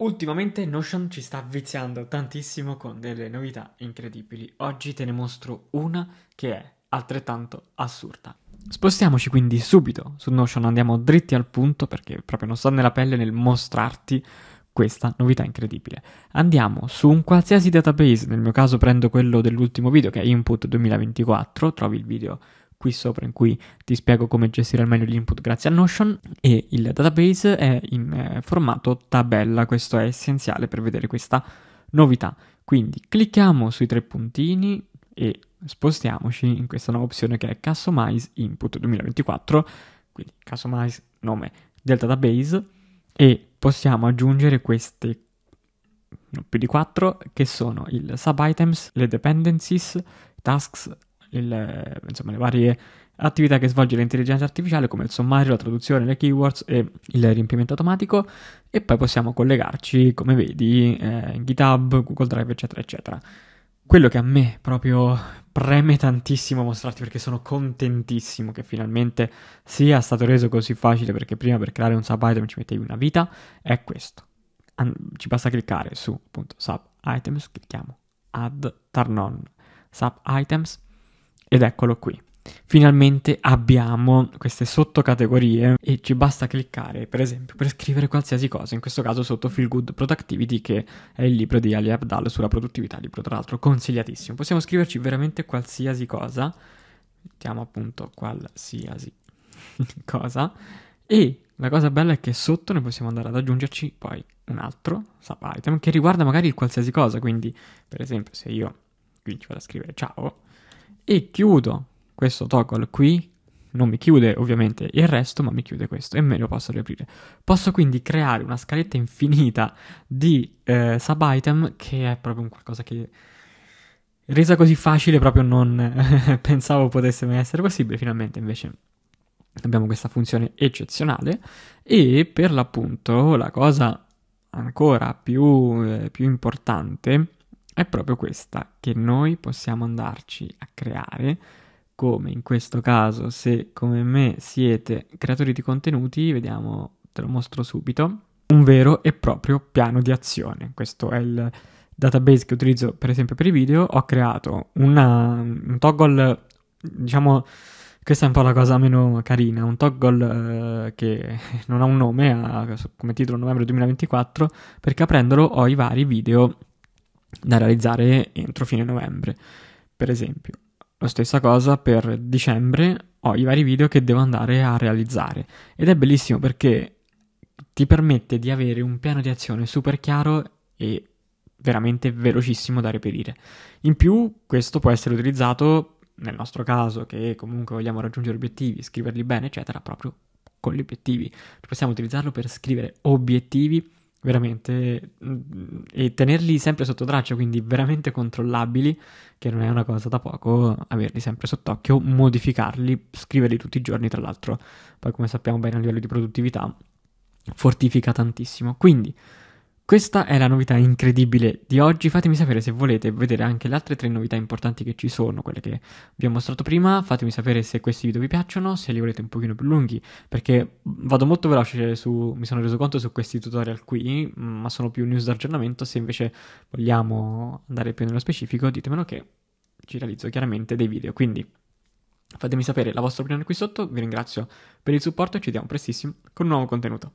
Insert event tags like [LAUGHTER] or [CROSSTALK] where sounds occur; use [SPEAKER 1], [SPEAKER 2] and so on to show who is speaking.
[SPEAKER 1] Ultimamente Notion ci sta viziando tantissimo con delle novità incredibili. Oggi te ne mostro una che è altrettanto assurda. Spostiamoci quindi subito su Notion, andiamo dritti al punto perché proprio non sto nella pelle nel mostrarti questa novità incredibile. Andiamo su un qualsiasi database, nel mio caso prendo quello dell'ultimo video che è Input 2024, trovi il video qui sopra in cui ti spiego come gestire al meglio gli input grazie a Notion e il database è in eh, formato tabella, questo è essenziale per vedere questa novità. Quindi clicchiamo sui tre puntini e spostiamoci in questa nuova opzione che è Customize Input 2024, quindi Customize nome del database e possiamo aggiungere queste più di 4 che sono il subitems, le dependencies, tasks, il, insomma, le varie attività che svolge l'intelligenza artificiale come il sommario, la traduzione, le keywords e il riempimento automatico e poi possiamo collegarci, come vedi, eh, in GitHub, Google Drive, eccetera, eccetera. Quello che a me proprio preme tantissimo mostrarti perché sono contentissimo che finalmente sia stato reso così facile perché prima per creare un sub item ci mettevi una vita, è questo. An- ci basta cliccare su appunto sub items, clicchiamo add turn on sub items ed eccolo qui. Finalmente abbiamo queste sottocategorie e ci basta cliccare, per esempio, per scrivere qualsiasi cosa, in questo caso sotto Feel Good Productivity, che è il libro di Ali Abdal sulla produttività, libro tra l'altro consigliatissimo. Possiamo scriverci veramente qualsiasi cosa, mettiamo appunto qualsiasi [LAUGHS] cosa, e la cosa bella è che sotto ne possiamo andare ad aggiungerci poi un altro sub item che riguarda magari qualsiasi cosa, quindi per esempio se io qui ci vado a scrivere ciao, e chiudo questo toggle qui, non mi chiude ovviamente il resto, ma mi chiude questo e me lo posso riaprire. Posso quindi creare una scaletta infinita di eh, sub item che è proprio un qualcosa che resa così facile proprio non [LAUGHS] pensavo potesse mai essere possibile, finalmente invece abbiamo questa funzione eccezionale e per l'appunto la cosa ancora più, eh, più importante è proprio questa, che noi possiamo andarci a creare, come in questo caso se come me siete creatori di contenuti, vediamo, te lo mostro subito, un vero e proprio piano di azione. Questo è il database che utilizzo per esempio per i video, ho creato una, un toggle, diciamo... Questa è un po' la cosa meno carina, un toggle eh, che [LAUGHS] non ha un nome, ha come titolo novembre 2024, perché aprendolo ho i vari video da realizzare entro fine novembre, per esempio. La stessa cosa per dicembre ho i vari video che devo andare a realizzare ed è bellissimo perché ti permette di avere un piano di azione super chiaro e veramente velocissimo da reperire. In più, questo può essere utilizzato nel nostro caso che comunque vogliamo raggiungere obiettivi, scriverli bene, eccetera, proprio con gli obiettivi. Possiamo utilizzarlo per scrivere obiettivi veramente mm, e tenerli sempre sotto traccia, quindi veramente controllabili, che non è una cosa da poco, averli sempre sott'occhio, modificarli, scriverli tutti i giorni, tra l'altro, poi come sappiamo bene a livello di produttività fortifica tantissimo. Quindi questa è la novità incredibile di oggi, fatemi sapere se volete vedere anche le altre tre novità importanti che ci sono, quelle che vi ho mostrato prima, fatemi sapere se questi video vi piacciono, se li volete un pochino più lunghi, perché vado molto veloce su, mi sono reso conto su questi tutorial qui, ma sono più news d'aggiornamento, se invece vogliamo andare più nello specifico ditemelo che ci realizzo chiaramente dei video, quindi fatemi sapere la vostra opinione qui sotto, vi ringrazio per il supporto e ci vediamo prestissimo con un nuovo contenuto.